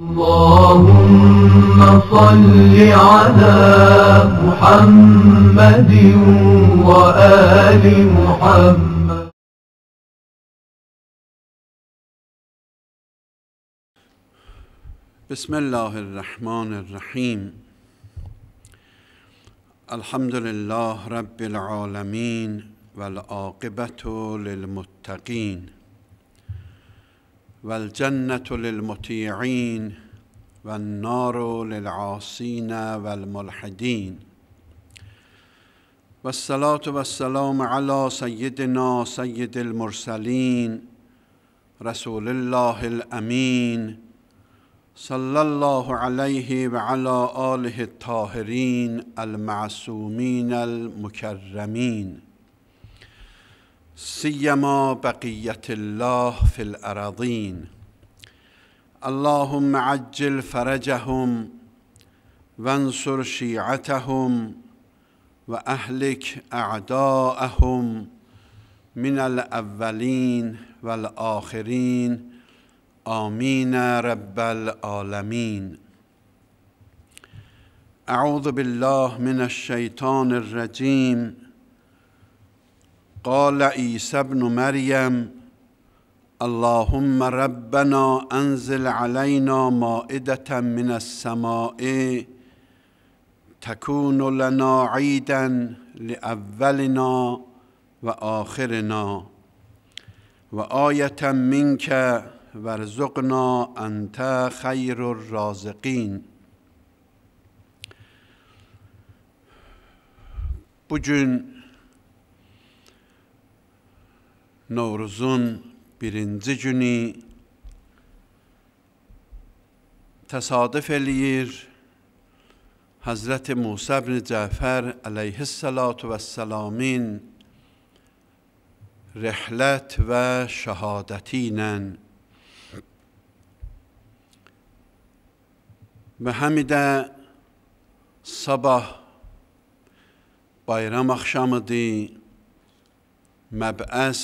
اللهم صل على محمد وآل محمد بسم الله الرحمن الرحيم الحمد لله رب العالمين والعاقبة للمتقين والجنة للمطيعين، والنار للعاصين، والملحدين. والصلاة والسلام على سیدنا سید المرسلین رسول الله الأمين. صلى الله عليه وعلى آله الطاهرين المعصومين المكرمين. سيما بقيه الله في الاراضين اللهم عجل فرجهم وانصر شيعتهم واهلك اعداءهم من الاولين والاخرين امين رب العالمين اعوذ بالله من الشيطان الرجيم قال عيسى ابن مريم اللهم ربنا انزل علينا مائده من السماء تكون لنا عيدا لاولنا واخرنا وايه منك وارزقنا انت خير الرازقين bugün Novruzun birinci günü təsadüf eləyir Həzrəti Musa ibn Cəfər əleyhissalatu vəssalamin rehlət və şəhadəti ilə və həm də sabah bayram axşamıdır, məbəs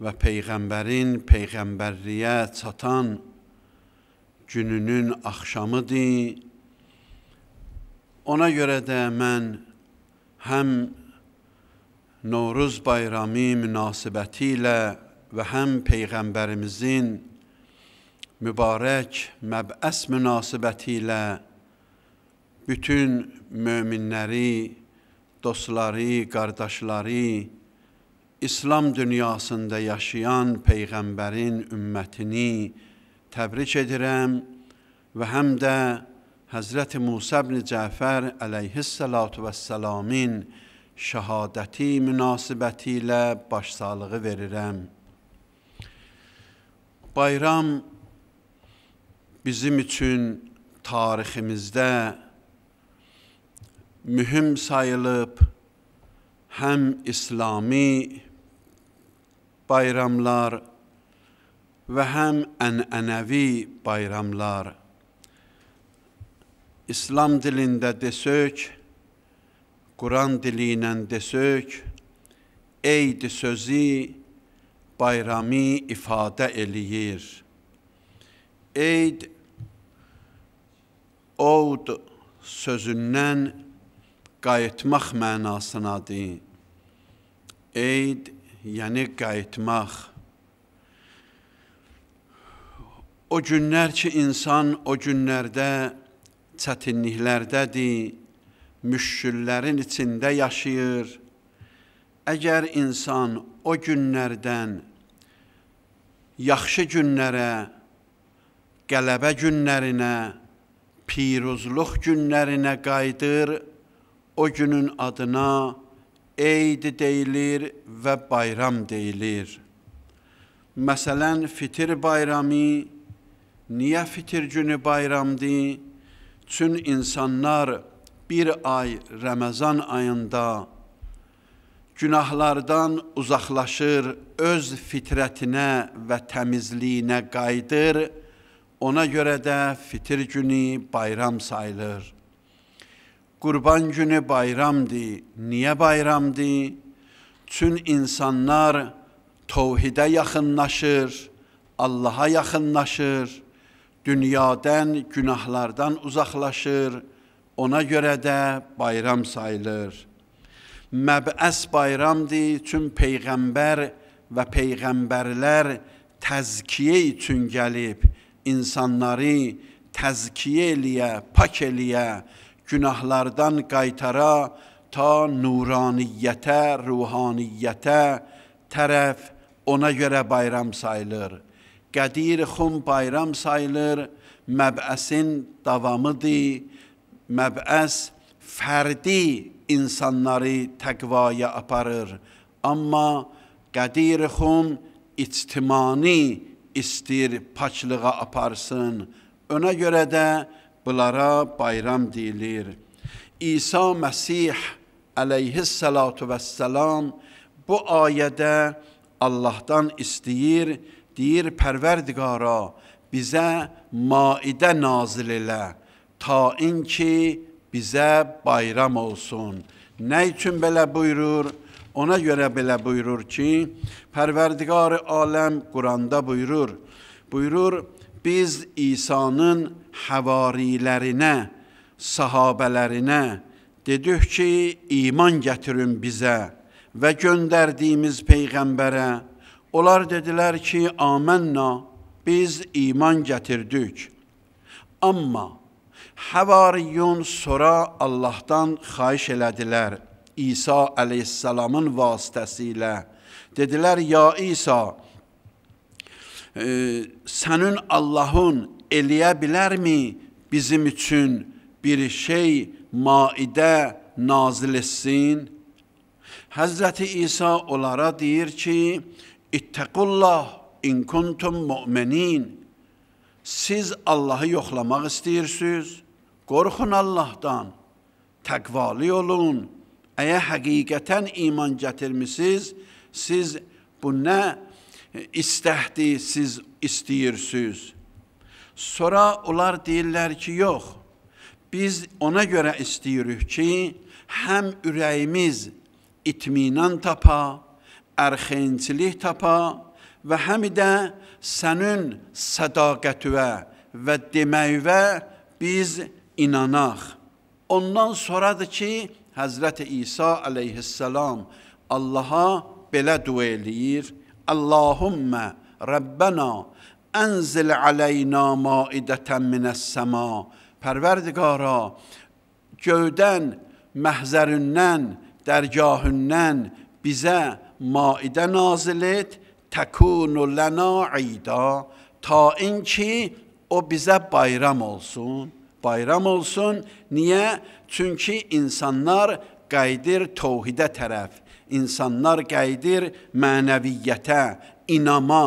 və Peyğəmbərin Peyğəmbərliyə çatan gününün axşamıdır. Ona görə də mən həm Novruz bayramı münasibəti ilə və həm Peyğəmbərimizin mübarək məbəs münasibəti ilə bütün möminləri, dostları, qardaşları, İslam dünyasında yaşayan Peyğəmbərin ümmətini təbrik edirəm və həm də Həzrəti Musa ibn Cəfər əleyhissalatu vəssalamin şəhadəti münasibəti ilə başsağlığı verirəm. Bayram bizim üçün tariximizdə mühüm sayılıb, həm İslami bayramlar və həm ənənəvi bayramlar İslam dilində desək, Quran dili ilə desək, eyd sözü bayrami ifadə eləyir. Eyd oud sözündən qayıtmaq mənasınadır. Eyd yəni qayıtmaq. O günlər ki, insan o günlərdə çətinliklərdədir, müşküllərin içində yaşayır. Əgər insan o günlərdən yaxşı günlərə, qələbə günlərinə, piruzluq günlərinə qayıdır, o günün adına eyd deyilir və bayram deyilir. Məsələn, fitir bayramı niyə fitir günü bayramdır? Çün insanlar bir ay Ramazan ayında günahlardan uzaqlaşır, öz fitrətinə və təmizliyinə qayıdır. Ona görə də fitir günü bayram sayılır. Qurban günü bayramdır. Niyə bayramdır? Çün insanlar tovhidə yaxınlaşır, Allaha yaxınlaşır, dünyadan, günahlardan uzaqlaşır. Ona görə də bayram sayılır. Məbəs bayramdır, çün peyğəmbər və peyğəmbərlər təzkiyə üçün gəlib insanları təzkiyə eləyə, pak eləyə, günahlardan qaytara, ta nuraniyyətə, ruhaniyyətə tərəf ona görə bayram sayılır. Qədir xum bayram sayılır, məbəsin davamıdır, məbəs fərdi insanları təqvaya aparır. Amma Qədir xum ictimani istir paçlığa aparsın. Ona görə də bunlara bayram deyilir. İsa Məsih əleyhissalatu vəssalam bu ayədə Allahdan istəyir, deyir Pərverdigara bizə maidə nazil elə, ta ki bizə bayram olsun. Nə üçün belə buyurur? Ona görə belə buyurur ki, Pərverdigar aləm Quranda buyurur. Buyurur, biz İsa'nın həvarilərinə, sahabələrinə dedik ki, iman gətirin bizə və göndərdiyimiz Peyğəmbərə. Onlar dedilər ki, amənna, biz iman gətirdik. Amma həvariyyun sonra Allahdan xahiş elədilər İsa əleyhissalamın vasitəsilə. Dedilər, ya İsa, e, sənin Allahın eləyə bilərmi bizim üçün bir şey maidə nazil etsin? Həzrəti İsa onlara deyir ki, İttəqullah in kuntum mu'minin. Siz Allahı yoxlamaq istəyirsiniz. Qorxun Allahdan. Təqvalı olun. Əgər həqiqətən iman gətirmisiniz, siz bu nə istəhdi, siz istəyirsiniz. Sonra onlar deyirlər ki, yox, biz ona görə istəyirik ki, həm ürəyimiz itminan tapa, ərxinçilik tapa və həm də sənin sədaqətüvə və deməyüvə biz inanaq. Ondan sonradır ki, Həzrət İsa əleyhissalam Allaha belə dua eləyir. اللهم ربنا انزل علینا مائده من السما پروردگارا göydən məhzəründən dərgahündən bizə maidə nazil et təkunu lana ida ta inki o bizə bayram olsun bayram olsun niyə çünki insanlar qayıdır tövhidə tərəf insanlar qayıdır mənəviyyətə, inama,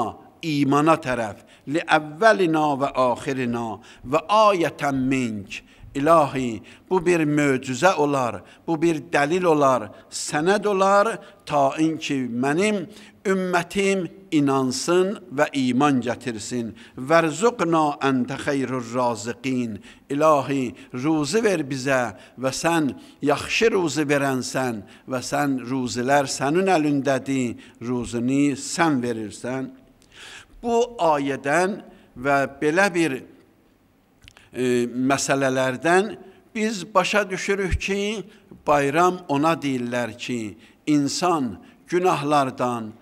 imana tərəf. Li əvvəlina və axirina və ayətən mink. İlahi, bu bir möcüzə olar, bu bir dəlil olar, sənəd olar, ta inki mənim ümmətim inansın və iman gətirsin. Vərzuqna əntə xeyrur raziqin. İlahi, ruzi ver bizə və sən yaxşı ruzi verənsən və sən ruzilər sənin əlindədir, ruzini sən verirsən. Bu ayədən və belə bir e, məsələlərdən biz başa düşürük ki, bayram ona deyirlər ki, insan günahlardan,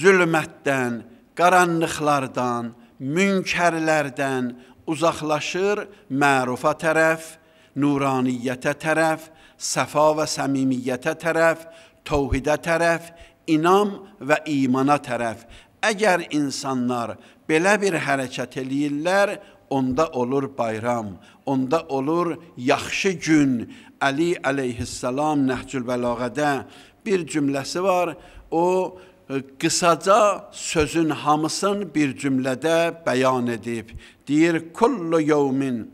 zülmətdən, qaranlıqlardan, münkərlərdən uzaqlaşır mərufa tərəf, nuraniyyətə tərəf, səfa və səmimiyyətə tərəf, tovhidə tərəf, inam və imana tərəf. Əgər insanlar belə bir hərəkət eləyirlər, onda olur bayram, onda olur yaxşı gün. Əli əleyhissalam Nəhcül Bəlağədə bir cümləsi var. O qısaca sözün hamısını bir cümlədə bəyan edib. Deyir: "Kullu yawmin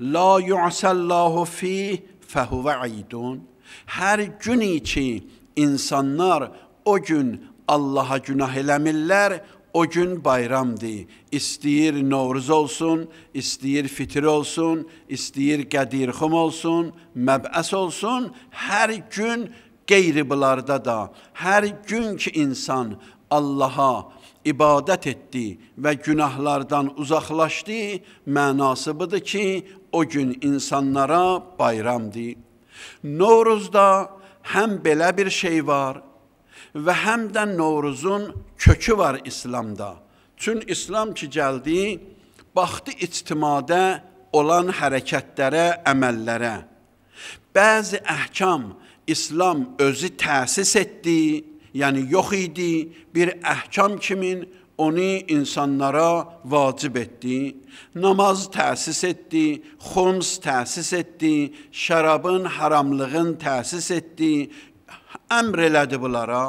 la yu'sallahu fi fehuve aydun." Hər gün ki insanlar o gün Allaha günah eləmirlər, o gün bayramdır. İstəyir Novruz olsun, istəyir fitir olsun, istəyir Qədirxum olsun, məbəs olsun, hər gün bayramdır qeyri-bunlarda da hər gün ki insan Allaha ibadət etdi və günahlardan uzaqlaşdı, mənası budur ki, o gün insanlara bayramdır. Novruzda həm belə bir şey var və həm də Novruzun kökü var İslamda. Çün İslam ki gəldi, baxdı ictimada olan hərəkətlərə, əməllərə. Bəzi əhkam, İslam özü təsis etdi, yəni yox idi, bir əhkam kimin onu insanlara vacib etdi. Namaz təsis etdi, xums təsis etdi, şərabın haramlığın təsis etdi, əmr elədi bunlara.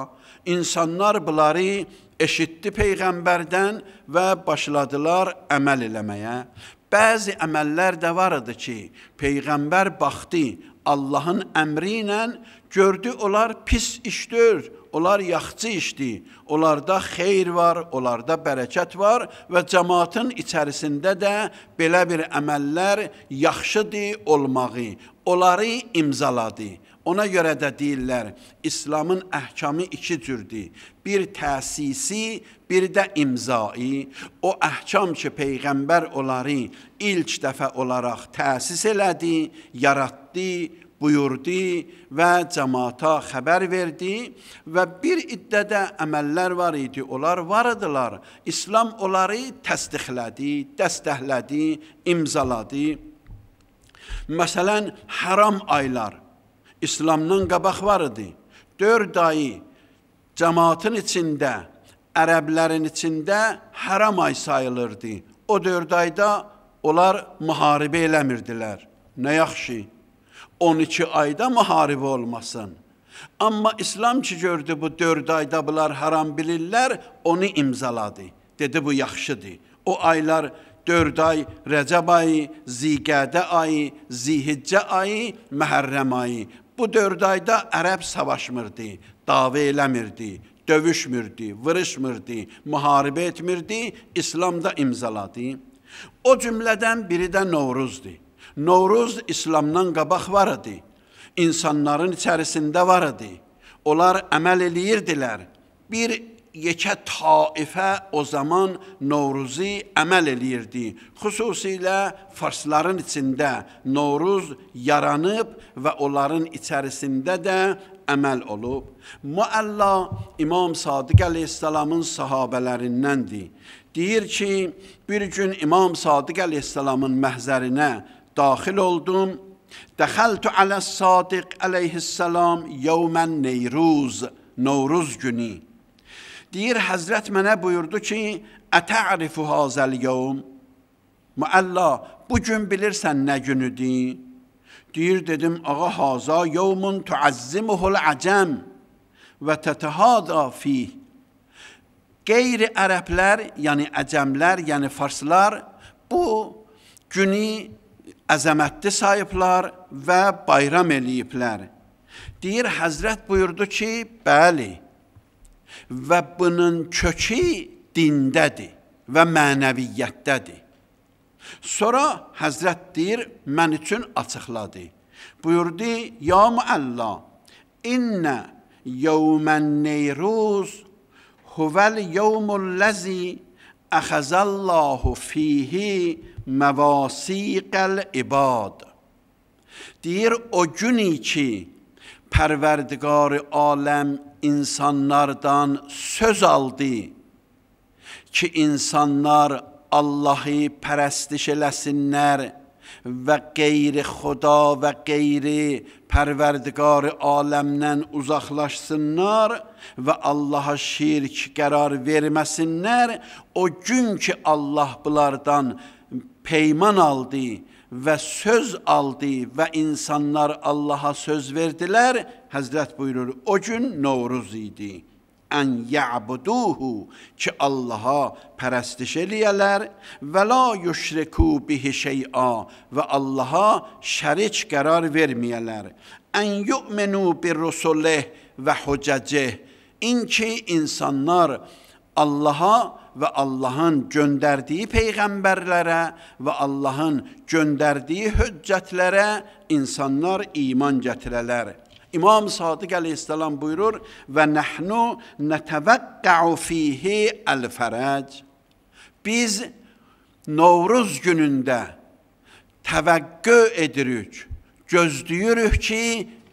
İnsanlar bunları eşitdi Peyğəmbərdən və başladılar əməl eləməyə. Bəzi əməllər də var idi ki, Peyğəmbər baxdı, Allah'ın emriyle gördü onlar pis işdir. onlar yaxçı işdir. Onlarda xeyir var, onlarda bərəkət var və cəmaatın içərisində də belə bir əməllər yaxşıdır olmağı, onları imzaladı. Ona görə də deyirlər, İslamın əhkamı iki cürdür. Bir təsisi, bir də imzai. O əhkam ki, Peyğəmbər onları ilk dəfə olaraq təsis elədi, yaratdı, buyurdu və cəmaata xəbər verdi və bir iddədə əməllər var idi, onlar var idilər. İslam onları təsdiqlədi, dəstəklədi, imzaladı. Məsələn, haram aylar İslamdan qabaq var idi. 4 ayı cəmaatın içində, ərəblərin içində haram ay sayılırdı. O 4 ayda onlar müharibə eləmirdilər. Nə yaxşı. 12 ayda müharibə olmasın. Amma İslam ki gördü bu 4 ayda bunlar haram bilirlər, onu imzaladı. Dedi bu yaxşıdır. O aylar 4 ay Rəcəb ayı, Zigədə ayı, Zihiccə ayı, Məhərrəm ayı. Bu 4 ayda ərəb savaşmırdı, dava eləmirdi, dövüşmürdü, vırışmırdı, müharibə etmirdi, İslam da imzaladı. O cümlədən biri də Novruzdur. Novruz İslamdan qabaq var idi. İnsanların içərisində var idi. Onlar əməl eləyirdilər. Bir yekə taifə o zaman Novruzi əməl eləyirdi. Xüsusilə farsların içində Novruz yaranıb və onların içərisində də əməl olub. Muəlla İmam Sadiq əleyhissalamın sahabələrindəndir. Deyir ki, bir gün İmam Sadiq əleyhissalamın məhzərinə Daxil oldum. Dəxəltu alə Sadiq əleyhissalam yevmən Neyruz, Novruz günü. Deyir, Həzrət mənə buyurdu ki, Ətərifu hazəl yevm. Müəllə, bu gün bilirsən nə günüdür? Deyir, dedim, ağa haza yevmun tuazzimuhul acəm və tətəhada fih. Qeyri ərəblər, yəni əcəmlər, yəni farslar bu günü əzəmətli sayıblar və bayram eləyiblər. Deyir, Həzrət buyurdu ki, bəli, və bunun kökü dindədir və mənəviyyətdədir. Sonra Həzrət deyir, mən üçün açıqladı. Buyurdu, ya müəllə, innə yevmən neyruz huvəl yevmulləzi əxəzəllahu fihi məvasiqəl ibad. Deyir o gün ki, Pərverdigar-ı aləm insanlardan söz aldı ki, insanlar Allahı pərəstiş eləsinlər və qeyri xuda və qeyri pərverdigar-ı aləmdən uzaqlaşsınlar və Allaha şirk qərar verməsinlər, o gün ki, Allah bunlardan peyman aldı və söz aldı və insanlar Allaha söz verdilər. Həzrət buyurur, o gün Novruz idi. Ən ya'buduhu ki Allaha pərəstiş eləyələr və la yüşriku bihi şey'a və Allaha şərik qərar verməyələr. Ən yu'minu bir rusulih və hüccəcih. İn ki insanlar Allaha və Allahın göndərdiyi peyğəmbərlərə və Allahın göndərdiyi höccətlərə insanlar iman gətirələr. İmam Sadiq əleyhissalam buyurur və nəhnu nətəvəqqəu fihi əl-fərəc. Biz Novruz günündə təvəqqə edirik, gözləyirik ki,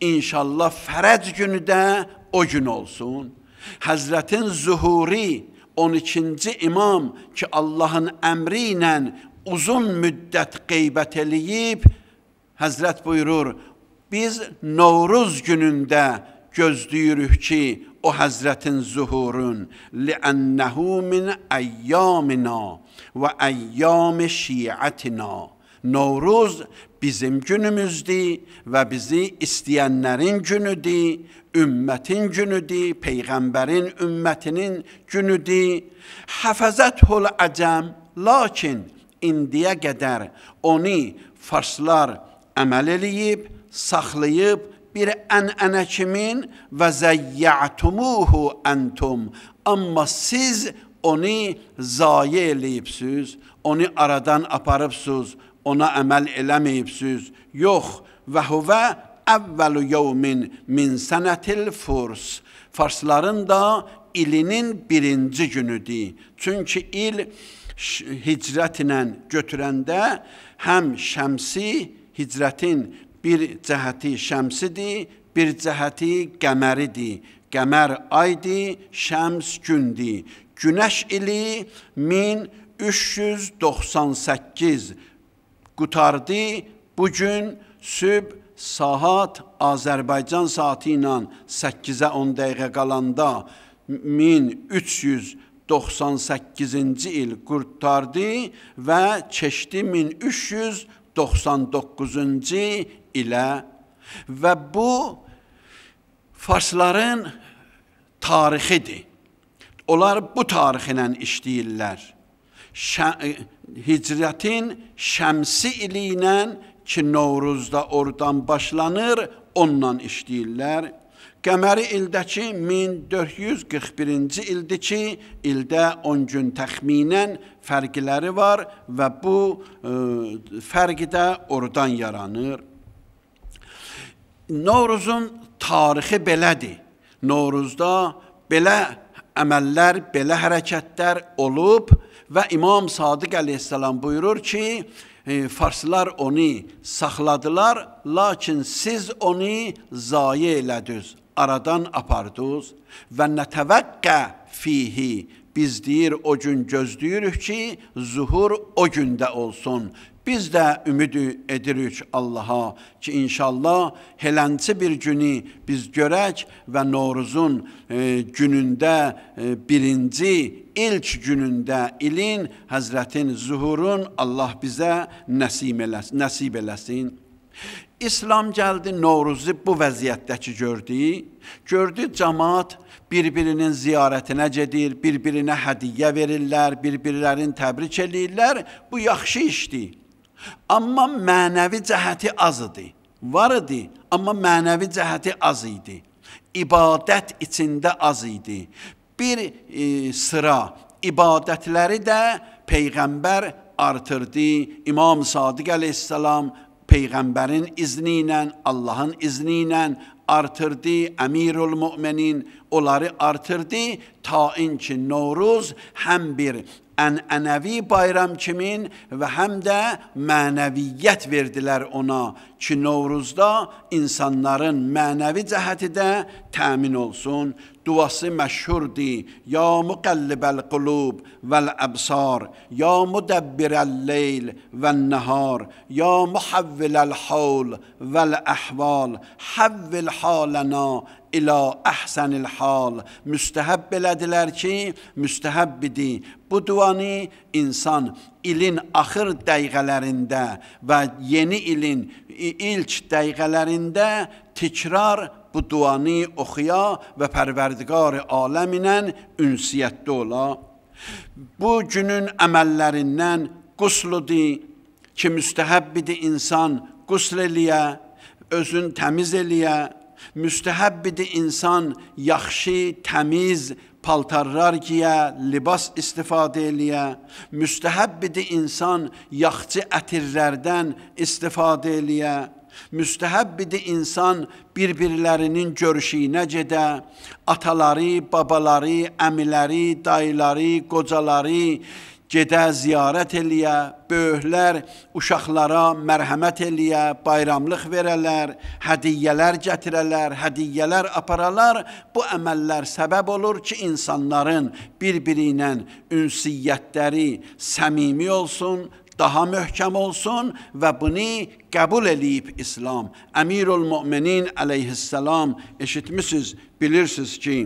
inşallah fərəc günü də o gün olsun. Həzrətin zuhuri, 12-ci imam ki, Allahın əmri ilə uzun müddət qeybət eləyib, Həzrət buyurur, biz Novruz günündə gözləyirik ki, o Həzrətin zuhurun li'annahu min ayyamina və ayyami şi'atina. Novruz bizim günümüzdür və bizi istəyənlərin günüdür, ümmətin günüdür, Peyğəmbərin ümmətinin günüdür. Həfəzəthul əcəm, lakin indiyə qədər onu farslar əməl eləyib, saxlayıb, bir ənənə kimin və zəyyətumuhu entum. Amma siz onu zayi eləyibsiz, onu aradan aparıbsız, ona əməl eləməyibsiz. Yox, və huvə əvvəlu yevmin min sənətil furs. Farsların da ilinin birinci günüdür. Çünki il hicrət ilə götürəndə həm şəmsi hicrətin bir cəhəti şəmsidir, bir cəhəti qəməridir. Qəmər aydır, şəms gündür. Günəş ili 1398 qutardı. Bu gün sübh saat Azərbaycan saati ilə 8-ə 10 dəqiqə qalanda 1398-ci il qurtardı və keçdi 1399-cu ilə və bu farsların tarixidir. Onlar bu tarixlə işləyirlər. Şə hicrətin şəmsi ili ilə ki, Novruzda oradan başlanır, onunla işləyirlər. Qəməri ildəki 1441-ci ildir ki, ildə 10 gün təxminən fərqləri var və bu ə, e, fərqi də oradan yaranır. Novruzun tarixi belədir. Novruzda belə əməllər, belə hərəkətlər olub və İmam Sadiq əleyhissalam buyurur ki, e, farslar onu saxladılar, lakin siz onu zayə elədiniz, aradan apardınız və nətəvəqqə fihi biz deyir o gün gözləyirik ki, zuhur o gündə olsun. Biz də ümid edirik Allaha ki, inşallah helənçi bir günü biz görək və Noruzun e, günündə e, birinci ilk günündə ilin Həzrətin zuhurun Allah bizə nəsib eləsin. Nəsib eləsin. İslam gəldi Noruzu bu vəziyyətdəki gördüyü, gördü cəmaat bir-birinin ziyarətinə gedir, bir-birinə hədiyyə verirlər, bir-birlərini təbrik eləyirlər. Bu yaxşı işdir. Amma mənəvi cəhəti az idi. Var idi, amma mənəvi cəhəti az idi. İbadət içində az idi. Bir e, sıra ibadətləri də Peyğəmbər artırdı. İmam Sadiq əleyhissalam Peyğəmbərin izni ilə, Allahın izni ilə artırdı. Əmirül Möminin onları artırdı. Ta ki Noruz həm bir ənənəvi bayram kimin və həm də mənəviyyət verdilər ona ki, Novruzda insanların mənəvi cəhəti də təmin olsun duası məşhurdir. Ya müqəllibəl qulub vəl əbsar, ya müdəbbirəl leyl vən nəhar, ya muhavviləl havl vəl əhval, havvil halənə ilə əhsənil hal. Müstəhəbb elədilər ki, müstəhəbb idi. Bu duanı insan ilin axır dəqiqələrində və yeni ilin ilk dəqiqələrində təkrar bu duanı oxuya və Pərverdigar aləm ilə ünsiyyətdə ola. Bu günün əməllərindən qusludur ki, müstəhəbbidir insan qusl eləyə, özün təmiz eləyə, müstəhəbbidir insan yaxşı, təmiz paltarlar giyə, libas istifadə eləyə, müstəhəbbidir insan yaxçı ətirlərdən istifadə eləyə, Müstəhəbbidir insan bir-birlərinin görüşüynəcə də ataları, babaları, əmiləri, dayıları, qocaları gedə ziyarət eləyə, böyüklər uşaqlara mərhəmət eləyə, bayramlıq verələr, hədiyyələr gətirələr, hədiyyələr aparalar. Bu əməllər səbəb olur ki, insanların bir-biri ilə ünsiyyətləri səmimi olsun, daha möhkəm olsun və bunu qəbul eləyib İslam. Əmirul Möminin əleyhissalam eşitmisiniz, bilirsiniz ki,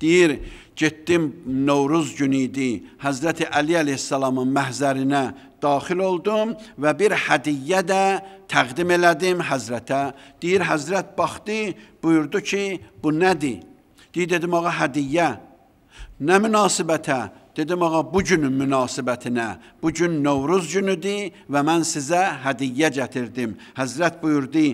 deyir, getdim Novruz günü idi, Həzrəti Əli əleyhissalamın məhzərinə daxil oldum və bir hədiyyə də təqdim elədim Həzrətə. Deyir, Həzrət baxdı, buyurdu ki, bu nədir? Deyir, dedim, ağa, hədiyyə. Nə münasibətə? Dedim ağa bu günün münasibətinə, bu gün Novruz günüdür və mən sizə hədiyyə gətirdim. Həzrət buyurdu: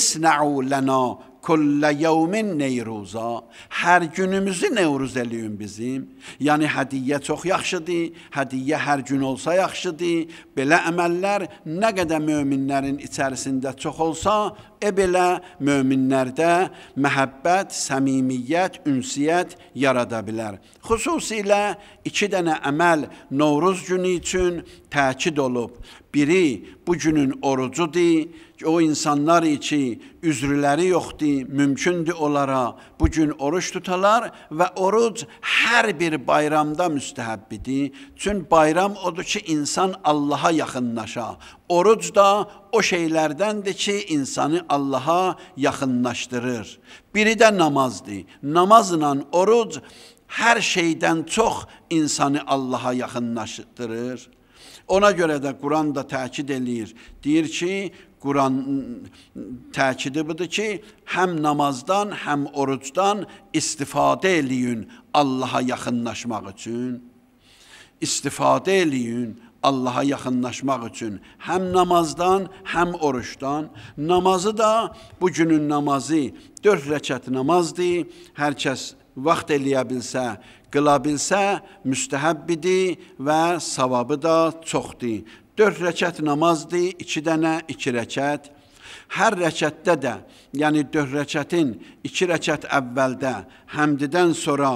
"İsna'u lana kulle yevmin Neyruza. Hər günümüzü Nevruz eləyin bizim. Yəni hədiyyə çox yaxşıdır. Hədiyyə hər gün olsa yaxşıdır. Belə əməllər nə qədər möminlərin içərisində çox olsa, e belə möminlərdə məhəbbət, səmimiyyət, ünsiyyət yarada bilər. Xüsusilə iki dənə əməl Novruz günü üçün təkid olub. Biri bu günün orucudur, ki, o insanlar içi üzrüləri yoxdur, mümkündür onlara bu gün oruç tutalar və oruc hər bir bayramda müstəhəbbidir. Çün bayram odur ki, insan Allaha yaxınlaşa. Oruc da o şeylərdəndir ki, insanı Allaha yaxınlaşdırır. Biri də namazdır. Namazla oruc hər şeydən çox insanı Allaha yaxınlaşdırır. Ona görə də Quran da təkid eləyir. Deyir ki, Quran təkidi budur ki, həm namazdan, həm orucdan istifadə eləyin Allaha yaxınlaşmaq üçün. İstifadə eləyin Allaha yaxınlaşmaq üçün həm namazdan, həm oruçdan. Namazı da bu günün namazı 4 rəkat namazdır. Hər kəs vaxt eləyə bilsə, qıla bilsə, müstəhəbbidir və savabı da çoxdur. 4 rəkət namazdır, 2 dənə 2 rəkət. Hər rəkətdə də, yəni 4 rəkətin 2 rəkət əvvəldə, həmdidən sonra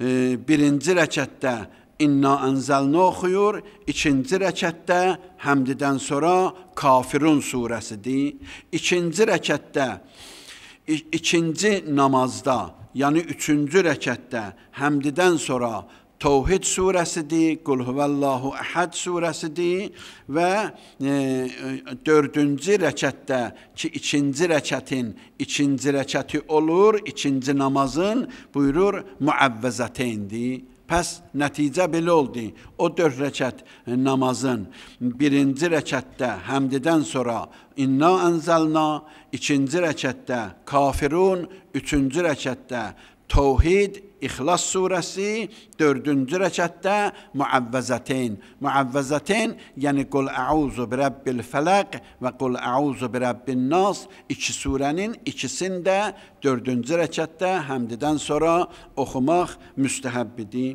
e, birinci rəkətdə İnna ənzəlnə oxuyur, ikinci rəkətdə həmdidən sonra Kafirun surəsidir. İkinci rəkətdə, ikinci namazda yəni üçüncü rəkətdə həmdidən sonra Tovhid surəsidir, Qul huvəllahu əhəd surəsidir və e, e, dördüncü rəkətdə ki, ikinci rəkətin, ikinci rəkəti olur, ikinci namazın buyurur, müəvvəzəteyindir. Pəs nəticə belə oldu. O 4 rəkət e, namazın birinci rəkətdə həmdidən sonra inna ənzəlna, ikinci rəkətdə kafirun, üçüncü rəkətdə Tövhid, İxlas surəsi 4-cü rəkətdə müəvvəzətin. Müəvvəzətin, yəni qul əuzu bi rəbbil fələq və qul əuzu bi rəbbin nas iki surənin ikisini də 4-cü rəkətdə həmdidən sonra oxumaq müstəhəbb idi.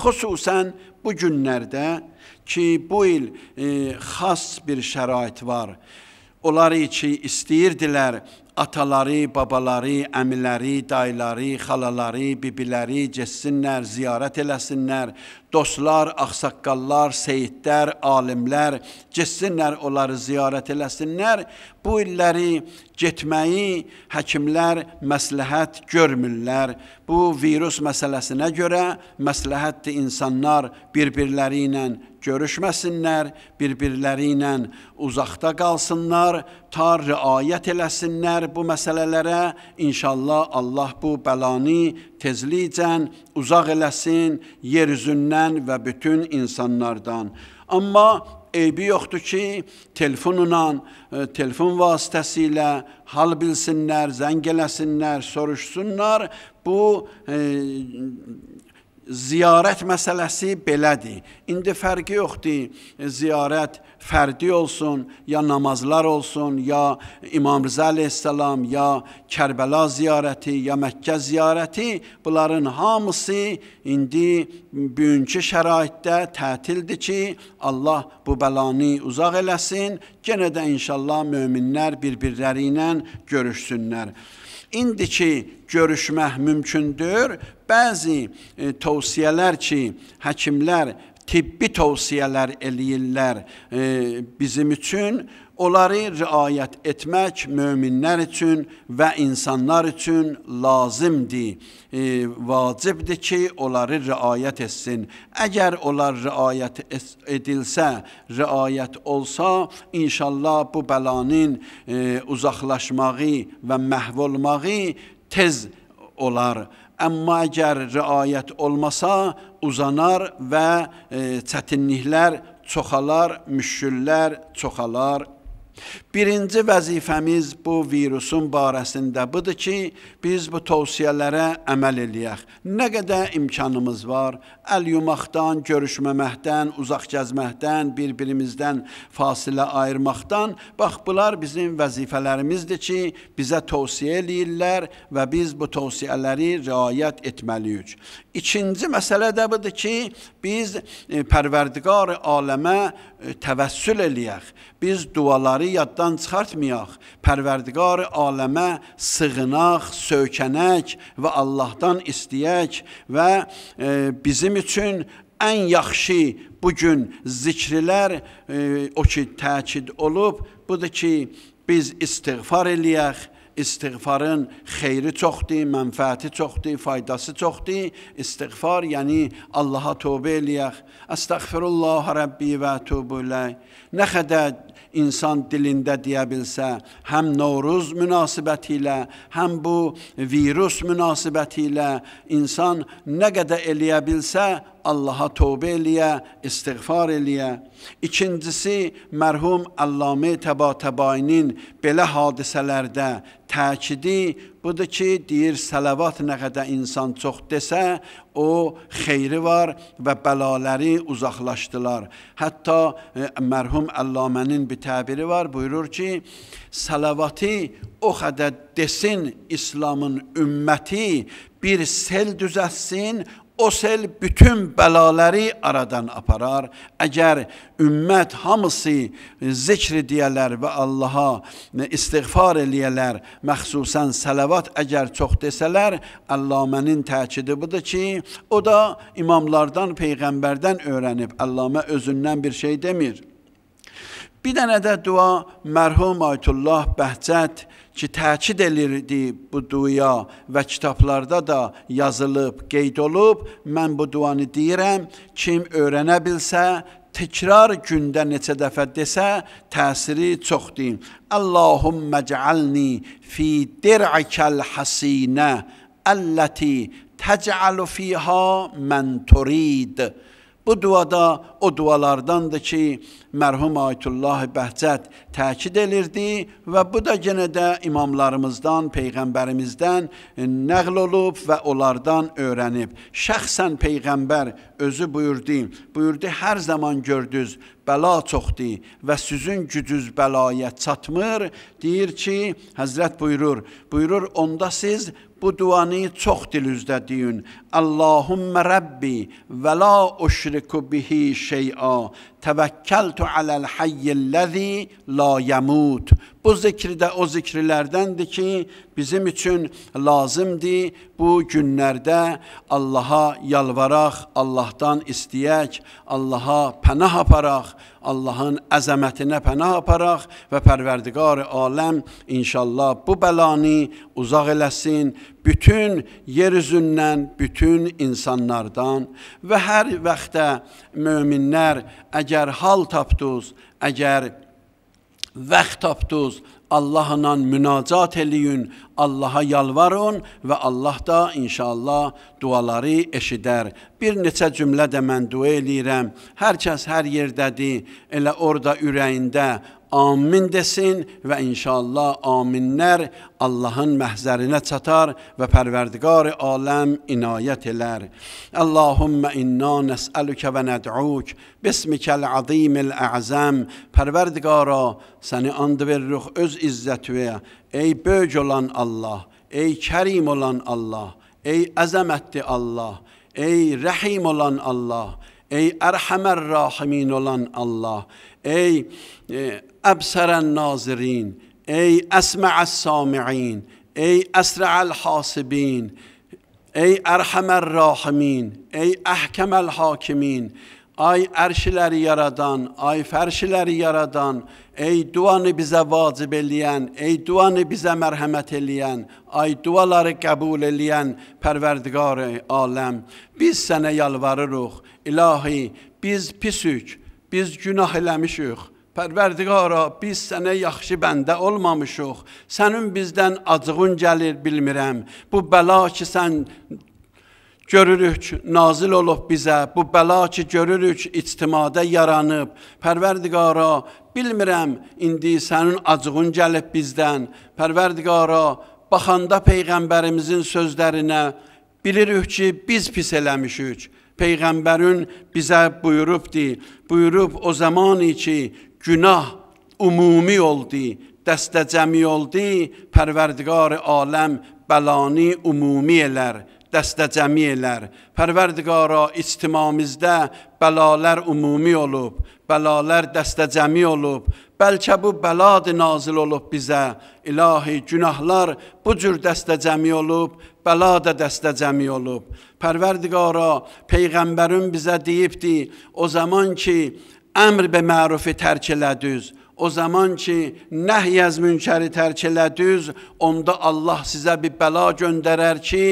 Xüsusən bu günlərdə ki, bu il e, xas bir şərait var. Onları ki, istəyirdilər ataları, babaları, əmiləri, dayıları, xalaları, bibiləri cəssinlər, ziyarət eləsinlər. Dostlar, axsaqqallar, seyidlər, alimlər cəssinlər onları ziyarət eləsinlər. Bu illəri getməyi həkimlər məsləhət görmürlər. Bu virus məsələsinə görə məsləhətdir insanlar bir-birləri ilə görüşməsinlər, bir-birləri ilə uzaqda qalsınlar, tar riayət eləsinlər bu məsələlərə. İnşallah Allah bu bəlanı tezlikcən uzaq eləsin yer üzündən və bütün insanlardan. Amma eybi yoxdur ki, telefonla, e, telefon vasitəsilə hal bilsinlər, zəng eləsinlər, soruşsunlar. Bu e, ziyarət məsələsi belədir. İndi fərqi yoxdur. E, ziyarət fərdi olsun, ya namazlar olsun, ya İmam Rıza əleyhissalam, ya Kərbəla ziyarəti, ya Məkkə ziyarəti, bunların hamısı indi bugünkü şəraitdə tətildir ki, Allah bu bəlanı uzaq eləsin. Yenə də inşallah möminlər bir-birləri ilə görüşsünlər indiki görüşmək mümkündür bəzi e, tövsiyələr ki, həkimlər tibbi tövsiyələr eləyirlər e, bizim üçün, onları riayət etmək möminlər üçün və insanlar üçün lazımdır, e, vacibdir ki, onları riayət etsin. Əgər onlar riayət edilsə, riayət olsa, inşallah bu bəlanın e, uzaqlaşmağı və məhv olmağı tez olar. Amma əgər riayət olmasa, uzanar və e, çətinliklər çoxalar, müşküllər çoxalar Birinci vəzifəmiz bu virusun barəsində budur ki, biz bu tövsiyələrə əməl eləyək. Nə qədər imkanımız var, əl yumaqdan, görüşməməkdən, uzaq gəzməkdən, bir-birimizdən fasilə ayırmaqdan, bax bunlar bizim vəzifələrimizdir ki, bizə tövsiyə eləyirlər və biz bu tövsiyələri riayət etməliyik. İkinci məsələ də budur ki, biz e, Pərverdigar aləmə e, təvəssül eləyək. Biz duaları bunları yaddan çıxartmayaq. Pərverdigar aləmə sığınaq, söykənək və Allahdan istəyək və e, bizim üçün ən yaxşı bu gün zikrlər e, o ki təkid olub, budur ki biz istighfar eləyək. İstiğfarın xeyri çoxdur, mənfəəti çoxdur, faydası çoxdur. İstiğfar, yəni Allaha tövbə eləyək. Əstəğfirullah Rəbbi və tövbə ilə. Nə qədər insan dilində deyə bilsə, həm Novruz münasibəti ilə, həm bu virus münasibəti ilə insan nə qədər eləyə bilsə, Allaha tövbə eləyə, istiğfar eləyə. İkincisi, mərhum Əllamə Təbatəbayinin belə hadisələrdə təkidi budur ki, deyir səlavat nə qədər insan çox desə, o xeyri var və bəlaləri uzaqlaşdılar. Hətta e, mərhum Əllamənin bir təbiri var, buyurur ki, səlavatı o qədər desin İslamın ümməti bir sel düzətsin, O sel bütün bəlaləri aradan aparar. Əgər ümmət hamısı zikr edəyələr və Allaha istighfar eləyələr, məxsusən sələvat əgər çox desələr, Əllamənin təkidi budur ki, o da imamlardan, peyğəmbərdən öyrənib. Əllamə özündən bir şey demir. Bir dənə də dua mərhum Aytullah Bəhcət ki, təkid elirdi bu duya və kitablarda da yazılıb, qeyd olub. Mən bu duanı deyirəm, kim öyrənə bilsə, təkrar gündə neçə dəfə desə, təsiri çoxdur. Allahummə cəalni fi dir'ikəl hasinə əlləti təcəalu fiha mən turid. Bu duada o dualardandır ki, mərhum Aytullah Bəhcət təkid elirdi və bu da yenə də imamlarımızdan, Peyğəmbərimizdən nəql olub və onlardan öyrənib. Şəxsən Peyğəmbər özü buyurdu, buyurdu, hər zaman gördüz, bəla çoxdur və sizin gücüz bəlaya çatmır. Deyir ki, Həzrət buyurur, buyurur, onda siz bu duanı çox dil üzdə deyin. Allahummə Rəbbi və la uşriku bihi şey'a təvəkkəltu aləl hayyilləzi la yəmut. Bu zikri də o zikrilərdəndir ki, bizim üçün lazımdır bu günlərdə Allaha yalvaraq, Allahdan istəyək, Allaha pənah aparaq, Allahın əzəmətinə pənah aparaq və pərverdiqar aləm inşallah bu bəlanı uzaq eləsin, bütün yer üzündən, bütün insanlardan və hər vaxtda möminlər əgər hal tapdınız, əgər vaxt tapdınız, Allahla münacat eləyin, Allaha yalvarın və Allah da inşallah duaları eşidər. Bir neçə cümlə də mən dua eləyirəm. Hər kəs hər yerdədir, elə orada ürəyində amin desin və inşallah aminlər Allahın məhzərinə çatar və pərverdiqar aləm inayət elər. Allahümmə inna nəsəlükə və nəd'uk bismikəl azimil əzəm. Pərverdiqara səni and veriruq öz izzətüyə. Ey böyük olan Allah, ey kərim olan Allah, ey əzəmətli Allah, ey rəhim olan Allah, ey ərhəmər rahimin olan Allah, ey e, ابسر الناظرین ای اسمع السامعین ای اسرع الحاسبین ای ارحم الراحمین ای احکم الحاکمین ای ارشلر یارادان ای فرشلر یارادان ای دوان بیزا واجب الیان ای دوان بیزا مرحمت الیان ای دوالار قبول الیان پروردگار عالم بیز سنه یالوارو روخ الهی بیز پیسوک بیز گناه الامیشوخ Pərverdigara, biz sənə yaxşı bəndə olmamışıq. Sənin bizdən acığın gəlir, bilmirəm. Bu bəla ki sən görürük nazil olub bizə, bu bəla ki görürük ictimada yaranıb. Pərverdigara, bilmirəm indi sənin acığın gəlib bizdən. Pərverdigara, baxanda peyğəmbərimizin sözlərinə bilirik ki, biz pis eləmişik. Peyğəmbərin bizə buyurubdi. Buyurub o zaman ki, günah umumi oldu, dəstəcəmi oldu, pərverdiqar aləm bəlani umumi elər, dəstəcəmi elər. Pərverdigara ictimamizdə bəlalər umumi olub, bəlalər dəstəcəmi olub. Bəlkə bu bəladı nazil olub bizə. İlahi, günahlar bu cür dəstəcəmi olub, bəla da dəstəcəmi olub. Pərverdigara Peyğəmbərin bizə deyibdi, o zaman ki, əmr be mərufi tərk elədüz, o zaman ki, nəhy əz münkəri tərk elədüz, onda Allah sizə bir bəla göndərər ki,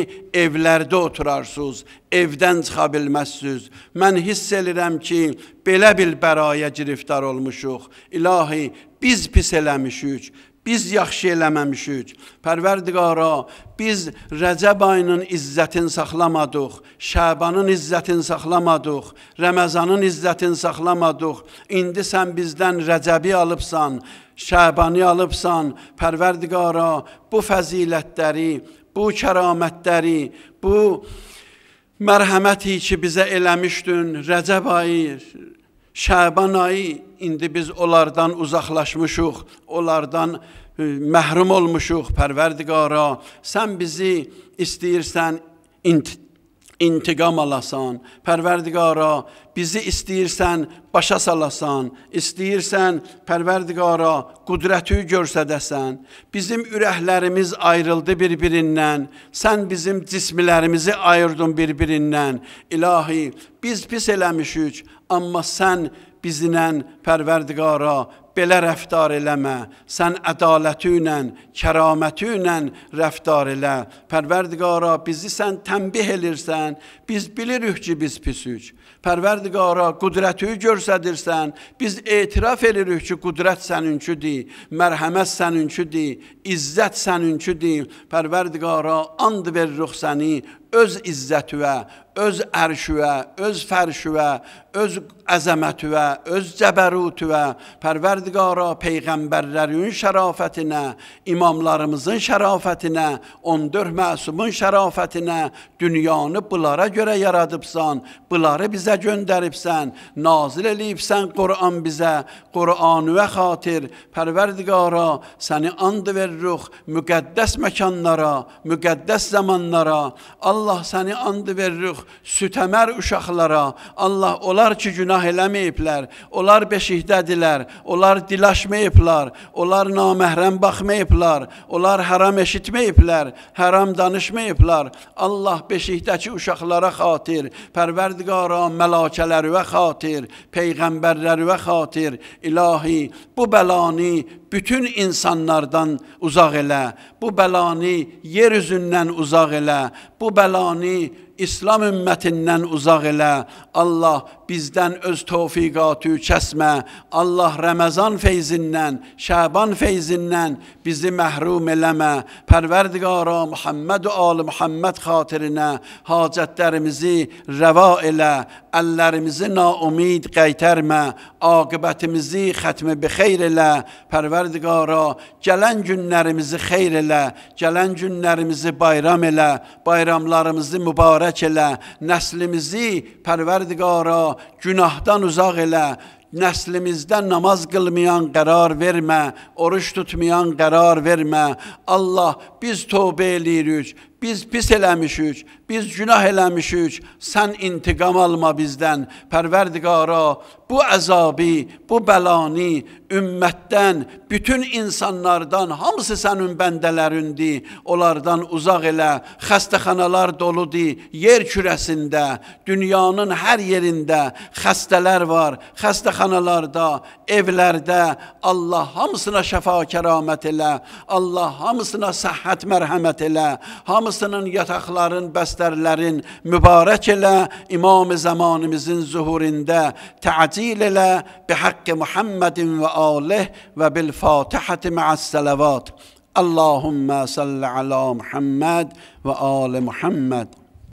evlərdə oturarsınız, evdən çıxa bilməzsiniz. Mən hiss elirəm ki, belə bir bəraya giriftar olmuşuq. İlahi, biz pis eləmişük. Biz yaxşı eləməmişik. Pərverdigara, biz Rəcəb ayının izzətini saxlamadıq, Şəbanın izzətini saxlamadıq, Ramazanın izzətini saxlamadıq. İndi sən bizdən Rəcəbi alıbsan, Şəbanı alıbsan. Pərverdigara, bu fəzilətləri, bu kəramətləri, bu mərhəməti ki bizə eləmişdin, Rəcəb ayı Şəban ayı indi biz onlardan uzaqlaşmışıq, onlardan e, məhrum olmuşuq. Pərverdigara, sən bizi istəyirsən int intiqam alasan. Pərverdigara, bizi istəyirsən başa salasan, istəyirsən Pərverdigara qudrəti göstərəsən. Bizim ürəklərimiz ayrıldı bir-birindən, sən bizim cismlərimizi ayırdın bir-birindən. İlahi, biz pis eləmişik, Amma sən bizdən Pərverdigara belə rəftar eləmə. Sən ədaləti ilə, kəraməti ilə rəftar elə. Pərverdigara, bizi sən tənbih elirsən. Biz bilirik ki, biz pisük. Pərverdigara, qudrəti göstərirsən. Biz etiraf edirik ki, qudrət səninkidir, mərhəmət səninkidir, izzət səninkidir. Pərverdigara, and veririk səni öz izzətüvə, öz ərşüvə, öz fərşüvə, öz əzəmətüvə, öz cəbərutüvə, pərverdigara peyğəmbərlərin şərafətinə, imamlarımızın şərafətinə, 14 məsumun şərafətinə, dünyanı bunlara görə yaradıbsan, bunları bizə göndəribsən, nazil eləyibsən Qur'an bizə, Qur'anüvə xatir, pərverdigara səni and veriruq müqəddəs məkanlara, müqəddəs zamanlara, Allah Allah səni and veririk sütəmər uşaqlara. Allah onlar ki günah eləməyiblər. Onlar beşikdədilər. Onlar dilaşmayıblar. Onlar naməhrəm baxmayıblar. Onlar haram eşitməyiblər. Haram danışmayıblar. Allah beşikdəki uşaqlara xatir, Pərverdigara mələkələri və xatir, peyğəmbərləri və xatir, ilahi bu bəlanı bütün insanlardan uzaq elə, bu bəlanı yer üzündən uzaq elə, bu bəlanı İslam ümmətindən uzaq elə. Allah bizdən öz tofiqatü kəsmə, Allah Ramazan feyzindən, Şaban feyzindən bizi məhrum eləmə. Pərverdigara Muhammed və ali Muhammed xatirinə hacətlərimizi rəva elə, əllərimizi naumid qaytarmə, aqibətimizi xətmi bi xeyr elə. Pərverdigara, gələn günlərimizi xeyr elə, gələn günlərimizi bayram elə, bayramlarımızı mübarək elə, nəslimizi Pərverdigara günahdan uzaq elə, nəslimizdə namaz qılmayan qərar vermə, oruç tutmayan qərar vermə. Allah, biz tövbə eləyirik, biz pis eləmişik, biz günah eləmişik, sən intiqam alma bizdən, pərverdigara, bu əzabi, bu bəlani, ümmətdən, bütün insanlardan, hamısı sənin bəndələrindir, onlardan uzaq elə, xəstəxanalar doludur, yer kürəsində, dünyanın hər yerində xəstələr var, xəstəxanalarda, evlərdə, Allah hamısına şəfa kəramət elə, Allah hamısına səhhət mərhəmət elə, hamısına hamısının yataqların, bəstərlərin mübarək elə İmam zamanımızın zuhurində tə'cil elə bi haqqi Muhammedin və alih və bil Fatihəti ma'as salavat. Allahummə salli ala Muhammed və ali Muhammed.